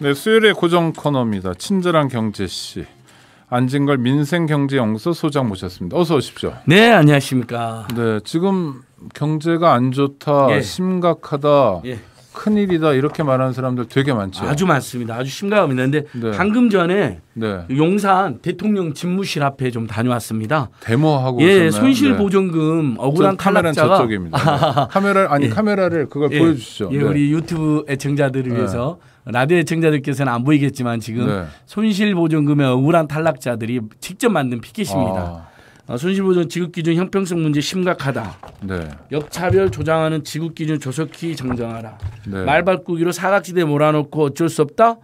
네, 수요일의 고정 코너입니다. 친절한 경제 씨. 안진걸 민생경제연구소 소장 모셨습니다. 어서 오십시오. 네, 안녕하십니까. 네, 지금 경제가 안 좋다, 예. 심각하다. 예. 큰일이다 이렇게 말하는 사람들 되게 많죠. 아주 많습니다. 아주 심각합니다. 그데 네. 방금 전에 네. 용산 대통령 집무실 앞에 좀 다녀왔습니다. 데모하고 예, 손실 보전금 네. 억울한 탈락자 저쪽입니다. 아, 카메라 아니 예. 카메라를 그걸 예. 보여주시죠. 예, 네. 우리 유튜브 애청자들을 네. 위해서 라디오 애청자들께서는 안 보이겠지만 지금 손실 보전금의 억울한 탈락자들이 직접 만든 피켓입니다. 아. 아, 손실보전 지급기준 형평성 문제 심각하다. 네. 역차별 조장하는 지급기준 조속히 정정하라. 네. 말바꾸기로 사각지대 몰아놓고 어쩔 수 없다.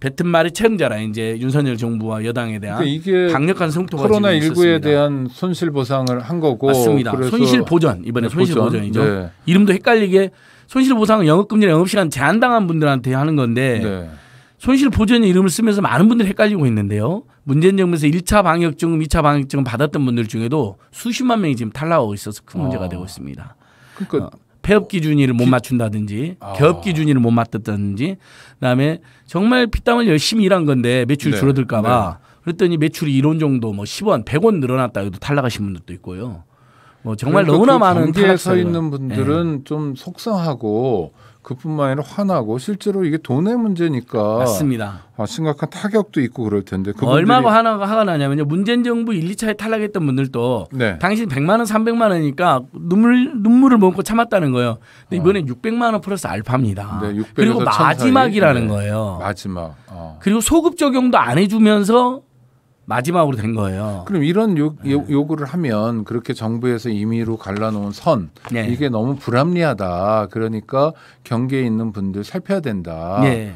뱉은 말이 책임자라 이제 윤석열 정부와 여당에 대한 그러니까 이게 강력한 성토가 코로나 19에 대한 손실 보상을 한 거고 맞습니다. 손실 보전 이번에 네, 손실 보전. 이죠 네. 이름도 헷갈리게 손실 보상은 영업 금지나 영업 시간 제한당한 분들한테 하는 건데 네. 손실 보전의 이름을 쓰면서 많은 분들이 헷갈리고 있는데요. 문재인 정부에서 1차 방역증, 2차 방역증 받았던 분들 중에도 수십만 명이 지금 탈락하고 있어서 큰 문제가 어. 되고 있습니다. 그러니까 어, 폐업 기준일을 못 맞춘다든지 아. 개업 기준일을 못 맞췄다든지 그다음에 정말 피땀을 열심히 일한 건데 매출이 네. 줄어들까 봐 네. 그랬더니 매출이 1원 정도 뭐 10원, 100원 늘어났다 해도 탈락하신 분들도 있고요. 뭐 정말 그러니까 너무나 그 많은 경계에 서 있는 분들은 네. 좀 속상하고 그뿐만 아니라 화나고 실제로 이게 돈의 문제니까 맞습니다. 아, 심각한 타격도 있고 그럴 텐데 얼마가 화나가 화가 나냐면요. 문재인 정부 1, 2차에 탈락했던 분들도 네. 당신 100만 원, 300만 원이니까 눈물 눈물을 머금고 참았다는 거예요. 근데 어. 이번에 어. 600만 원 플러스 알파입니다. 네, 그리고 마지막이라는 네. 거예요. 마지막. 어. 그리고 소급 적용도 안 해주면서 마지막으로 된 거예요. 그럼 이런 요, 네. 요, 구를 하면 그렇게 정부에서 임의로 갈라놓은 선 네. 이게 너무 불합리하다. 그러니까 경계에 있는 분들 살펴야 된다라고 네.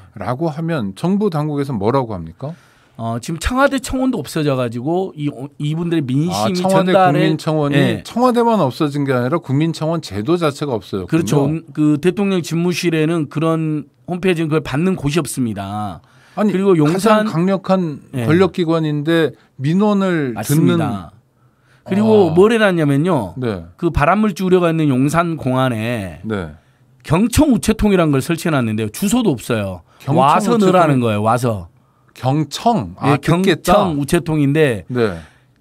하면 정부 당국에서 뭐라고 합니까? 어, 지금 청와대 청원도 없어져 가지고 이 어, 이분들의 민심이 아, 청와대 전달에 국민청원이 네. 청와대만 없어진 게 아니라 국민청원 제도 자체가 없어요. 그렇죠. 그 대통령 집무실에는 그런 홈페이지는 그걸 받는 곳이 없습니다. 아니, 그리고 용산 가장 강력한 예. 권력 기관인데 민원을 맞습니다. 듣는 그리고 아. 뭘 해놨냐면요. 네. 그바람물질 우려가 있는 용산 공항에 네. 경청 우체통이라는걸 설치해놨는데요. 주소도 없어요. 와서 우체통. 넣으라는 거예요. 와서. 경청. 아, 네, 경청 우체통인데 네.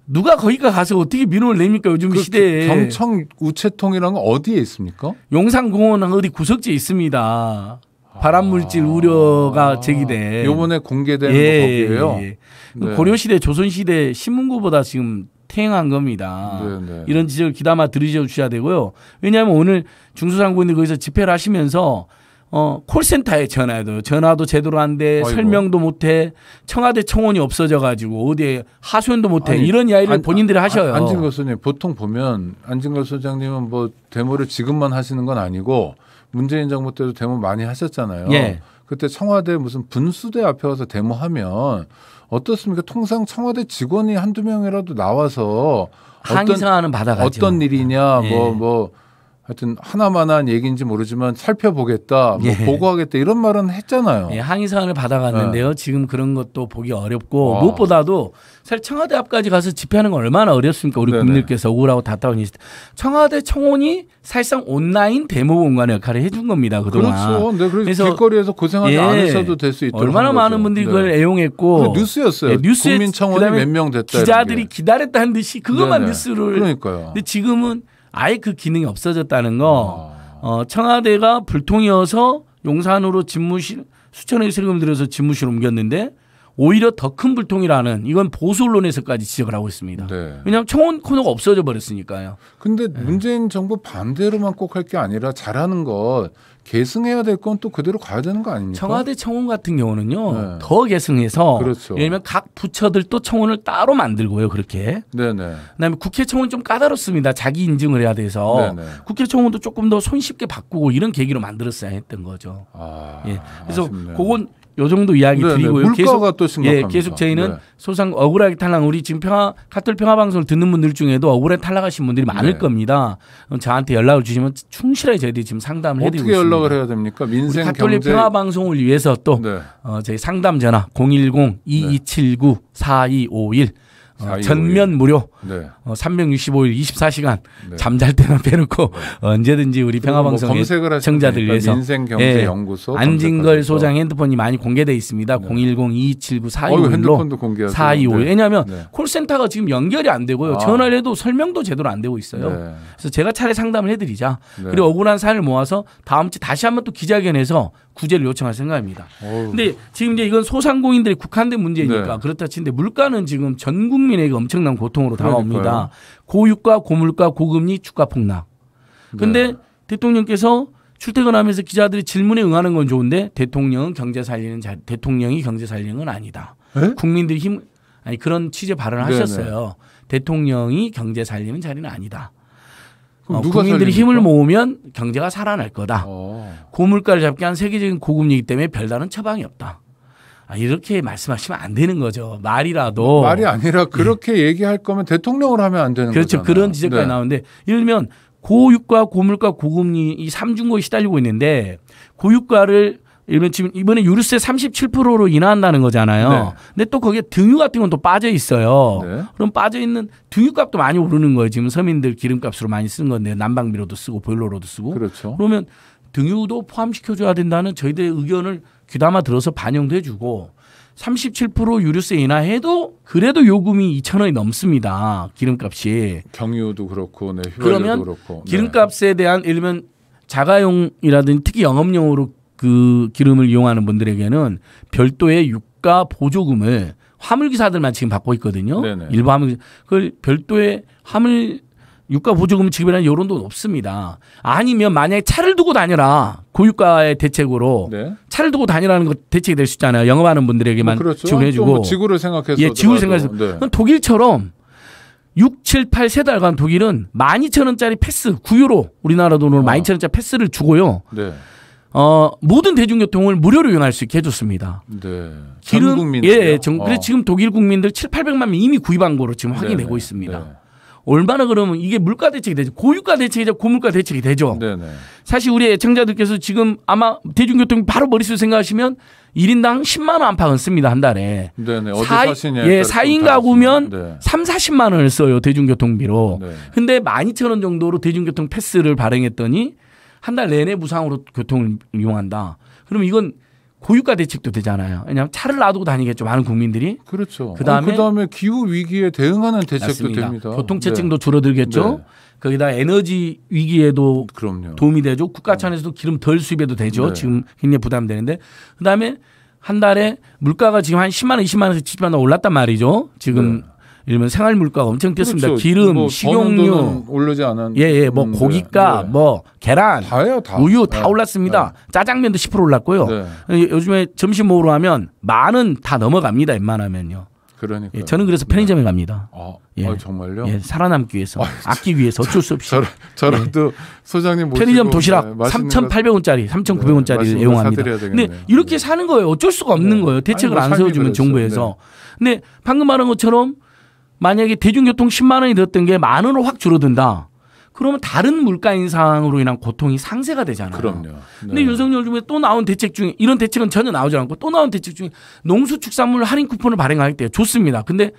누가 거기가 가서 어떻게 민원을 냅니까 요즘 그, 시대에. 경청 우체통이란 건 어디에 있습니까? 용산공원 어디 구석지에 있습니다. 발암 물질 아. 우려가 제기돼. 요번에 공개된 예, 예, 거기에요. 예, 예. 네. 고려 시대 조선 시대 신문고보다 지금 태행한 겁니다. 네네. 네. 이런 지적을 귀담아 들으셔 야 되고요. 왜냐하면 오늘 중소상공인 거기서 집회를 하시면서 어 콜센터에 전화해도 전화도 제대로 안 돼, 설명도 못 해, 청와대 청원이 없어져 가지고 어디에 하소연도 못 해. 이런 이야기를 안, 본인들이 아, 하셔요. 안진걸 소장님 보통 보면 안진걸 소장님은 뭐 데모를 지금만 하시는 건 아니고 문재인 정부 때도 데모 많이 하셨잖아요. 예. 그때 청와대 무슨 분수대 앞에 와서 데모하면 어떻습니까? 통상 청와대 직원이 한두 명이라도 나와서 항의사안은 받아가죠. 어떤 일이냐 뭐뭐 예. 뭐 하여튼 하나만한 얘기인지 모르지만 살펴보겠다, 뭐 예. 보고하겠다 이런 말은 했잖아요. 예, 항의 사항을 받아갔는데요. 예. 지금 그런 것도 보기 어렵고 아. 무엇보다도 사실 청와대 앞까지 가서 집회하는 건 얼마나 어렵습니까? 우리 네네. 국민들께서 우울하고 답답한 일. 청와대 청원이 사실상 온라인 데모공간의 역할을 해준 겁니다 그동안. 그렇죠. 네, 그래서, 길거리에서 고생하지 예. 않으셔도 될 수 있다. 얼마나 많은 분들이 네. 그걸 애용했고 뉴스였어요. 예, 뉴스 국민 청원이 몇 명 됐다. 기자들이 기다렸다는 듯이 그것만 네네. 뉴스를. 그러니까요. 근데 지금은 아예 그 기능이 없어졌다는 거 아. 어, 청와대가 불통이어서 용산으로 집무실 수천억의 세금 들여서 집무실 옮겼는데 오히려 더 큰 불통이라는 이건 보수 언론에서까지 지적을 하고 있습니다. 네. 왜냐하면 청원 코너가 없어져 버렸으니까요. 근데 네. 문재인 정부 반대로만 꼭 할 게 아니라 잘하는 것 계승해야 될 건 또 그대로 가야 되는 거 아닙니까? 청와대 청원 같은 경우는요 네. 더 계승해서 그렇죠. 예를 들면 각 부처들 또 청원을 따로 만들고요 그렇게. 네네. 그다음에 국회 청원 좀 까다롭습니다. 자기 인증을 해야 돼서 네네. 국회 청원도 조금 더 손쉽게 바꾸고 이런 계기로 만들었어야 했던 거죠. 아, 예. 그래서 아쉽네요. 그건 요 정도 이야기 네네. 네. 드리고요. 계속, 예, 계속 저희는 네. 소상 억울하게 탈락 우리 지금 평화 카톨 평화 방송을 듣는 분들 중에도 억울해 탈락하신 분들이 많을 네. 겁니다. 저한테 연락을 주시면 충실하게 저희들이 지금 상담을 해드리고 있습니다. 연락을 해야 됩니까? 민생 카톨릭 경제... 평화 방송을 위해서 또 네. 어, 저희 상담 전화 010 2279 4251 어, 전면 무료 네. 어, 365일 24시간 네. 잠잘 때만 빼놓고 네. 언제든지 우리 평화방송 뭐 청자들 위해서 민생경제연구소 예. 네. 안진걸 소장 핸드폰이 많이 공개돼 있습니다. 0 1 0 2 7 9 4 2 5 1로425 왜냐하면 네. 콜센터가 지금 연결이 안 되고요. 아. 전화를 해도 설명도 제대로 안 되고 있어요. 네. 그래서 제가 차례 상담을 해드리자. 네. 그리고 억울한 사연을 모아서 다음 주 다시 한번 또 기자회견에서 구제를 요청할 생각입니다. 어 근데 지금 이제 이건 소상공인들이 국한된 문제니까 그렇다 치는데 물가는 지금 전국 국민에게 엄청난 고통으로 다가옵니다. 고유가, 고물가, 고금리, 주가 폭락. 근데 네. 대통령께서 출퇴근하면서 기자들이 질문에 응하는 건 좋은데 대통령은 경제 살리는 자, 대통령이 경제 살리는 건 아니다. 에? 국민들 힘 아니 그런 취재 발언을 네네. 하셨어요. 대통령이 경제 살리는 자리는 아니다. 어, 국민들이 힘을 모으면 경제가 살아날 거다. 어. 고물가를 잡게 한 세계적인 고금리이기 때문에 별다른 처방이 없다. 아, 이렇게 말씀하시면 안 되는 거죠. 말이라도 말이 아니라 예. 그렇게 네. 얘기할 거면 대통령을 하면 안 되는 그렇죠. 거죠. 그렇죠. 그런 지적까지 네. 나오는데 예를 들면 고유가 고물가 고금리 이 삼중고에 시달리고 있는데 고유가를 이번 지금 이번에 유류세 37%로 인하한다는 거잖아요. 네. 근데 또 거기에 등유 같은 건 또 빠져 있어요. 네. 그럼 빠져 있는 등유값도 많이 오르는 거예요. 지금 서민들 기름값으로 많이 쓰는 건데 난방비로도 쓰고 보일러로도 쓰고. 그렇죠. 그러면 등유도 포함시켜줘야 된다는 저희들의 의견을 귀담아 들어서 반영도 해주고 37% 유류세 인하해도 그래도 요금이 2천 원이 넘습니다. 기름값이. 경유도 그렇고, 네, 그러면 그렇고. 네. 기름값에 대한 예를 들면 자가용이라든지 특히 영업용으로 그 기름을 이용하는 분들에게는 별도의 유가 보조금을 화물기사들만 지금 받고 있거든요. 네네. 일부 화물 그걸 별도의 화물 유가 보조금 지급이라는 이런 돈 없습니다. 아니면 만약에 차를 두고 다녀라 고유가의 대책으로 네. 차를 두고 다니라는 것 대책이 될 수 있잖아요. 영업하는 분들에게만 뭐 그렇죠. 지원해주고 뭐 지구를 생각해서 예, 지구 생각해서 네. 독일처럼 6, 7, 8 세 달간 독일은 12,000원짜리 패스 구유로 우리나라 돈으로 아. 12,000원짜리 패스를 주고요. 네. 어, 모든 대중교통을 무료로 이용할 수 있게 해줬습니다. 네. 기름, 전 국민. 예, 정, 예, 어. 그래 지금 독일 국민들 7, 800만 명 이미 구입한 거로 지금 확인되고 있습니다. 네. 얼마나 그러면 이게 물가 대책이 되죠. 고유가 대책이자 고물가 대책이 되죠. 네네. 사실 우리 애청자들께서 지금 아마 대중교통 바로 머릿속에 생각하시면 1인당 10만 원 안팎은 씁니다. 한 달에. 네네. 어디 사, 사시냐. 예, 4인 그렇죠. 가구면 네. 3, 40만 원을 써요. 대중교통비로. 네. 근데 12,000원 정도로 대중교통 패스를 발행했더니 한 달 내내 무상으로 교통을 이용한다. 그러면 이건 고유가 대책도 되잖아요. 왜냐하면 차를 놔두고 다니겠죠 많은 국민들이. 그렇죠. 어, 그다음에, 그 기후 위기에 대응하는 대책도 맞습니다. 됩니다. 교통체증도 네. 줄어들겠죠. 네. 거기다 에너지 위기에도 그럼요. 도움이 되죠. 국가 차원에서도 기름 덜 수입해도 되죠. 네. 지금 굉장히 부담되는데 그다음에 한 달에 물가가 지금 한 10만 원, 20만 원에서 70만 원 올랐단 말이죠. 지금 네. 이러면 생활 물가가 엄청 뛰었습니다. 그렇죠. 기름, 뭐 식용유 오르지 않은 예예 예, 뭐 음, 고기값, 네. 네. 뭐 계란, 다요, 다. 우유 다 네. 올랐습니다. 네. 짜장면도 10% 올랐고요. 네. 요즘에 점심 먹으러 하면 만은 다 넘어갑니다. 웬만하면요. 그러니까 예, 저는 그래서 편의점에 네. 갑니다. 아, 예. 아, 정말요? 예, 살아남기 위해서, 아, 기 위해서 어쩔 수 없이. 저, 라도 예. 소장님 편의점 도시락 네, 3,800원짜리, 3,900원짜리 네, 애용합니다. 근데 이렇게 사는 거예요. 어쩔 수가 없는 네. 거예요. 대책을 아니, 뭐안 세워주면 정부에서. 근데 방금 말한 것처럼 만약에 대중교통 10만 원이 들었던 게 만 원으로 확 줄어든다. 그러면 다른 물가 인상으로 인한 고통이 상쇄가 되잖아요. 그럼요. 네. 근데 윤석열 중에또 나온 대책 중에 이런 대책은 전혀 나오지 않고 또 나온 대책 중에 농수축산물 할인 쿠폰을 발행할 때 좋습니다. 근데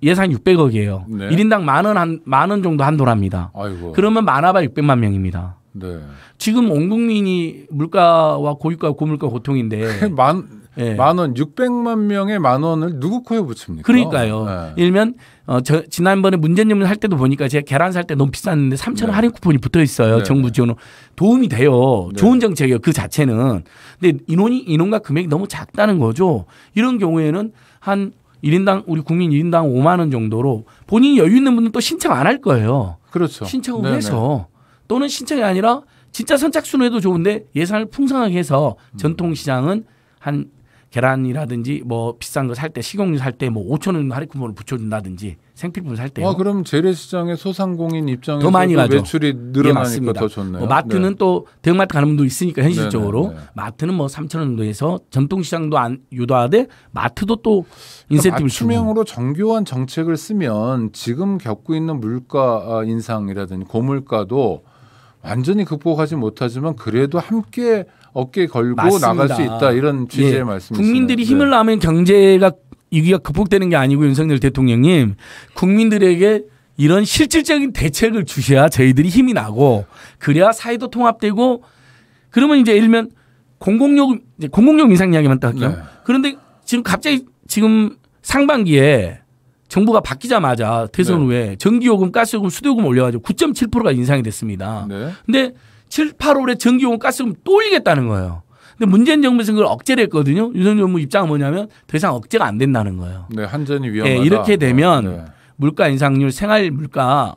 예산 600억이에요. 네. 1인당 만 원 한 만 원 정도 한도랍니다. 아이고. 그러면 많아봐 600만 명입니다. 네. 지금 온 국민이 물가와 고유가 고물가 고통인데 만 예. 만원 600만 명의 만 원을 누구 코에 붙입니까? 그러니까요. 예. 일면 어, 저 지난번에 문제님을 할 때도 보니까 제가 계란 살 때 너무 비쌌는데 3천 원 네. 할인 쿠폰이 붙어 있어요. 네. 정부 지원으 도움이 돼요. 네. 좋은 정책이에요. 그 자체는. 근데 인원이 인원과 금액이 너무 작다는 거죠. 이런 경우에는 한 1인당 우리 국민 1인당 5만 원 정도로 본인이 여유 있는 분은 또 신청 안 할 거예요. 그렇죠. 신청을 네네. 해서 또는 신청이 아니라 진짜 선착순으로 해도 좋은데 예산을 풍성하게 해서 전통시장은 한 계란이라든지 뭐 비싼 거 살때 식용유 살 때 뭐 5천 원 할인 쿠폰을 붙여준다든지 생필품 살 때요. 아 그럼 재래시장에 소상공인 입장에서 더 많이 가죠. 매출이 늘어나니까 예, 더 좋네요. 뭐 마트는 네. 또 대형마트 가는 분도 있으니까 현실적으로 네네네. 네, 네. 마트는 뭐 3천 원도에서 전통시장도 안 유도하되 마트도 또 인센티브를 그러 그러니까 맞춤형으로 정교한 정책을 쓰면 지금 겪고 있는 물가 아, 인상이라든지 고물가도 완전히 극복하지 못하지만 그래도 함께 어깨 걸고 맞습니다. 나갈 수 있다 이런 예. 취지의 예. 말씀이시죠. 국민들이 네. 힘을 낳면 경제가 위기가 극복되는 게 아니고 윤석열 대통령님 국민들에게 이런 실질적인 대책을 주셔야 저희들이 힘이 나고 그래야 사회도 통합되고 그러면 이제 일면 공공요금 공공요금 인상 이야기만 딱 할게요. 네. 그런데 지금 갑자기 지금 상반기에 정부가 바뀌자마자 대선 네. 후에 전기요금, 가스요금, 수도요금 올려가지고 9.7%가 인상이 됐습니다. 네. 근데 7, 8월에 전기요금 가스금 또 올리겠다는 거예요. 근데 문재인 정부에서 그걸 억제를 했거든요. 윤석열 정부 입장은 뭐냐면 더 이상 억제가 안 된다는 거예요. 네, 한전이 예, 위험하다. 네, 이렇게 되면 네. 물가 인상률, 생활 물가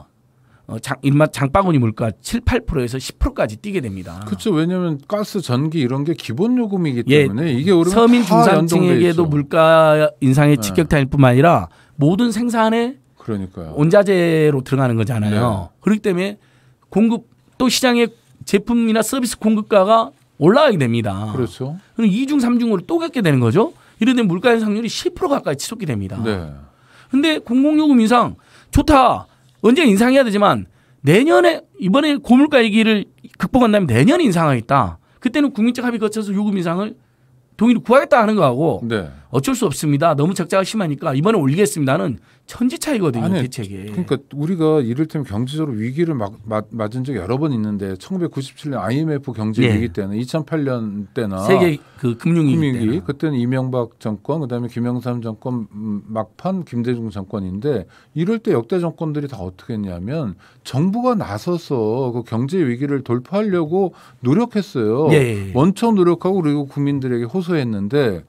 어, 장, 입맛 장바구니 물가 7, 8%에서 10%까지 뛰게 됩니다. 그렇죠. 왜냐하면 가스, 전기 이런 게 기본 요금이기 예, 때문에 예, 이게 오르면 서민 중산층에게도 물가 인상의 네. 직격탄일 뿐만 아니라 모든 생산에 그러니까요. 원자재로 들어가는 거잖아요. 네. 그렇기 때문에 공급 또 시장에 제품이나 서비스 공급가가 올라가게 됩니다. 그렇죠. 그럼 이중삼중으로또 겪게 되는 거죠. 이러면 물가 인상률이 10% 가까이 치솟게 됩니다. 네. 근데 공공요금 인상 좋다. 언제 인상해야 되지만 내년에 이번에 고물가 위기를 극복한다면 내년에 인상하겠다. 그때는 국민적 합의 거쳐서 요금 인상을 동의를 구하겠다 하는 거하고 네. 어쩔 수 없습니다. 너무 적자가 심하니까 이번에 올리겠습니다는 천지 차이거든요 아니, 대책이. 그러니까 우리가 이를테면 경제적으로 위기를 막, 마, 맞은 적이 여러 번 있는데 1997년 IMF 경제 예. 위기 때는 2008년 때나 세계 그 금융위기, 금융위기 그때는 이명박 정권 그다음에 김영삼 정권 음, 막판 김대중 정권인데 이럴 때 역대 정권들이 다 어떻게 했냐면 정부가 나서서 그 경제 위기를 돌파하려고 노력했어요. 예. 예, 예. 원천 노력하고 그리고 국민들에게 호소했는데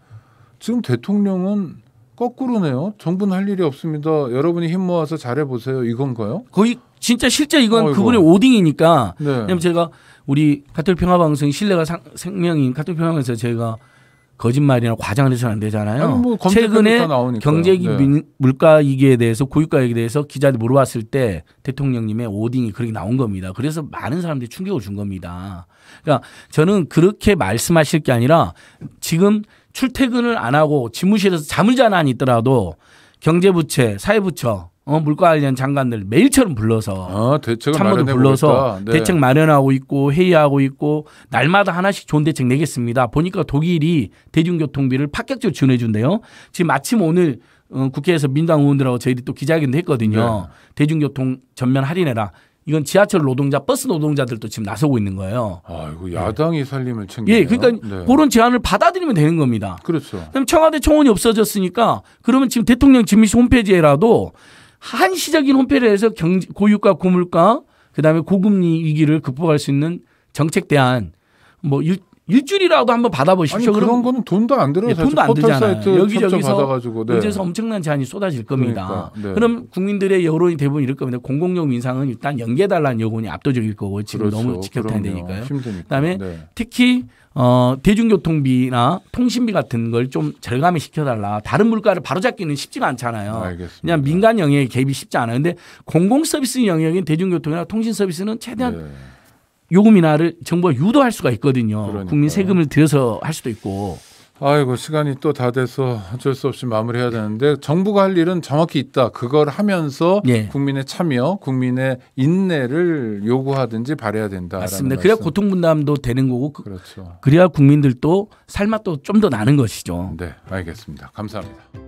지금 대통령은 거꾸로네요. 정부는 할 일이 없습니다. 여러분이 힘 모아서 잘해보세요. 이건가요? 거의 진짜 실제 이건 어이구. 그분의 오딩이니까. 네. 왜냐면 제가 우리 카톨 평화 방송 신뢰가 상, 생명인 카톨 평화에서 제가 거짓말이나 과장을 해서는 안 되잖아요. 뭐 최근에 경제 네. 물가 이기에 대해서 고유가에 대해서 기자들 물어봤을 때 대통령님의 오딩이 그렇게 나온 겁니다. 그래서 많은 사람들이 충격을 준 겁니다. 그러니까 저는 그렇게 말씀하실 게 아니라 지금 출퇴근을 안 하고 지무실에서 잠을 자는 한 있더라도 경제부채, 사회부처, 어, 물가 관련 장관들 매일처럼 불러서 아, 참모도 불러서 네. 대책 마련하고 있고 회의하고 있고 날마다 하나씩 좋은 대책 내겠습니다. 보니까 독일이 대중교통비를 파격적으로 지원해준대요. 지금 마침 오늘 어, 국회에서 민당 의원들하고 저희들이 또 기자회견도 했거든요. 네. 대중교통 전면 할인해라. 이건 지하철 노동자, 버스 노동자들도 지금 나서고 있는 거예요. 아이고 야당이 네. 살림을 예, 챙기네요. 예, 그러니까 네. 그런 제안을 받아들이면 되는 겁니다. 그렇죠. 그럼 청와대 청원이 없어졌으니까 그러면 지금 대통령 집무실 홈페이지에라도 한시적인 홈페이지에서 고유가 고물가 그다음에 고금리 위기를 극복할 수 있는 정책 대안 뭐 일주일이라도 한번 받아보십시오. 아니, 그런 거는 돈도 안 들어요. 예, 돈도 안 들잖아요. 여기저기서 받아가지고, 네. 의제서 엄청난 제한이 쏟아질 겁니다. 그러니까, 네. 그럼 국민들의 여론이 대부분 이럴 겁니다. 공공요금 상은 일단 연계달라는 요건이 압도적일 거고 지금 그렇죠. 너무 직격탄이 되니까요. 힘드니까. 그다음에 네. 특히 어, 대중교통비나 통신비 같은 걸 좀 절감을 시켜달라. 다른 물가를 바로잡기는 쉽지가 않잖아요. 알겠습니다. 그냥 민간 영역에 개입이 쉽지 않아요. 근데 공공 서비스 영역인 대중교통이나 통신 서비스는 최대한 네. 요금 인하를 정부가 유도할 수가 있거든요. 그러니까요. 국민 세금을 들여서 할 수도 있고. 아이고 시간이 또 다 돼서 어쩔 수 없이 마무리해야 되는데 정부가 할 일은 정확히 있다. 그걸 하면서 예. 국민의 참여, 국민의 인내를 요구하든지 발해야 된다. 맞습니다. 그래야 말씀. 고통 분담도 되는 거고 그, 렇죠 그래야 국민들도 살맛도 좀 더 나는 것이죠. 네, 알겠습니다. 감사합니다.